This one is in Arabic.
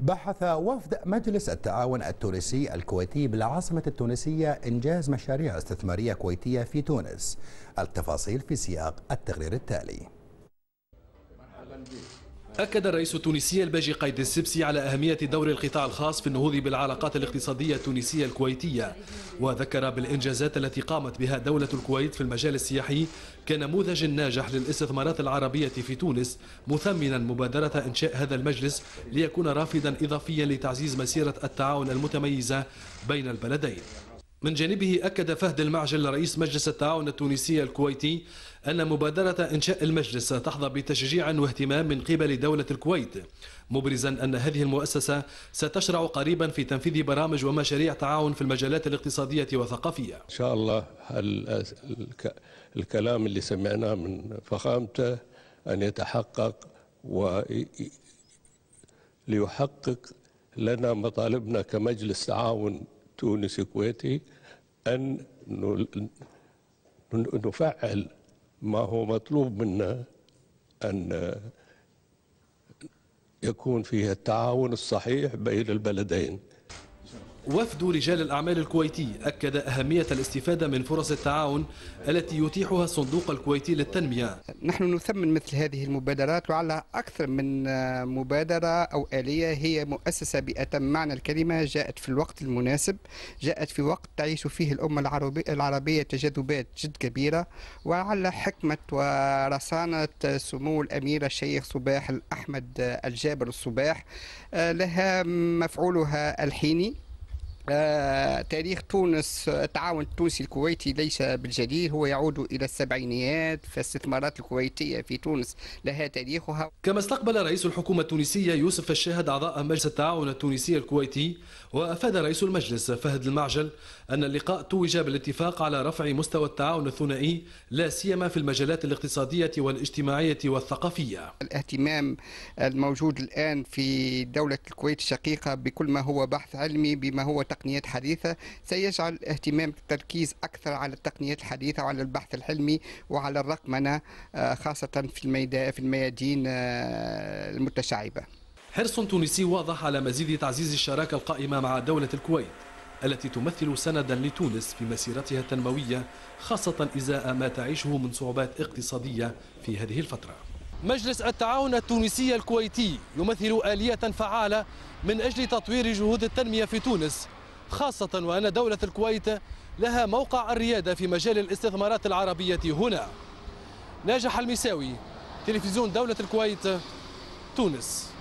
بحث وفد مجلس التعاون التونسي الكويتي بالعاصمة التونسية إنجاز مشاريع استثمارية كويتية في تونس التفاصيل في سياق التقرير التالي مرحبا بك أكد الرئيس التونسي الباجي قيد السبسي على أهمية دور القطاع الخاص في النهوض بالعلاقات الاقتصادية التونسية الكويتية وذكر بالإنجازات التي قامت بها دولة الكويت في المجال السياحي كنموذج ناجح للاستثمارات العربية في تونس مثمنا مبادرة إنشاء هذا المجلس ليكون رافدا إضافيا لتعزيز مسيرة التعاون المتميزة بين البلدين من جانبه أكد فهد المعجل رئيس مجلس التعاون التونسي الكويتي أن مبادرة إنشاء المجلس تحظى بتشجيع واهتمام من قبل دولة الكويت مبرزا أن هذه المؤسسة ستشرع قريبا في تنفيذ برامج ومشاريع تعاون في المجالات الاقتصادية والثقافية إن شاء الله الكلام اللي سمعناه من فخامته أن يتحقق وليحقق لنا مطالبنا كمجلس تعاون تونس كويتي أن نفعل ما هو مطلوب منا أن يكون فيه التعاون الصحيح بين البلدين وفد رجال الأعمال الكويتي أكد أهمية الاستفادة من فرص التعاون التي يتيحها الصندوق الكويتي للتنمية نحن نثمن مثل هذه المبادرات وعلى أكثر من مبادرة أو آلية هي مؤسسة بأتم معنى الكلمة جاءت في الوقت المناسب جاءت في وقت تعيش فيه الأمة العربية تجاذبات جد كبيرة وعلى حكمة ورصانة سمو الأمير الشيخ صباح الأحمد الجابر الصباح آه، لها مفعولها الحيني آه تاريخ تونس التعاون التونسي الكويتي ليس بالجديد هو يعود إلى السبعينيات فالاستثمارات الكويتية في تونس لها تاريخها كما استقبل رئيس الحكومة التونسية يوسف الشاهد أعضاء مجلس التعاون التونسي الكويتي وأفاد رئيس المجلس فهد المعجل أن اللقاء توج بالاتفاق على رفع مستوى التعاون الثنائي لا سيما في المجالات الاقتصادية والاجتماعية والثقافية الاهتمام الموجود الآن في دولة الكويت الشقيقة بكل ما هو بحث علمي بما هو تقنيات حديثة سيجعل اهتمام التركيز أكثر على التقنيات الحديثة وعلى البحث الحلمي وعلى الرقمنة آه، خاصة في الميدان في الميادين آه، المتشعبة حرص تونسي واضح على مزيد تعزيز الشراكة القائمة مع دولة الكويت التي تمثل سندا لتونس في مسيرتها التنموية خاصة إزاء ما تعيشه من صعوبات اقتصادية في هذه الفترة مجلس التعاون التونسي الكويتي يمثل آلية فعالة من أجل تطوير جهود التنمية في تونس خاصة وأن دولة الكويت لها موقع الريادة في مجال الاستثمارات العربية هنا ناجح المساوي تلفزيون دولة الكويت تونس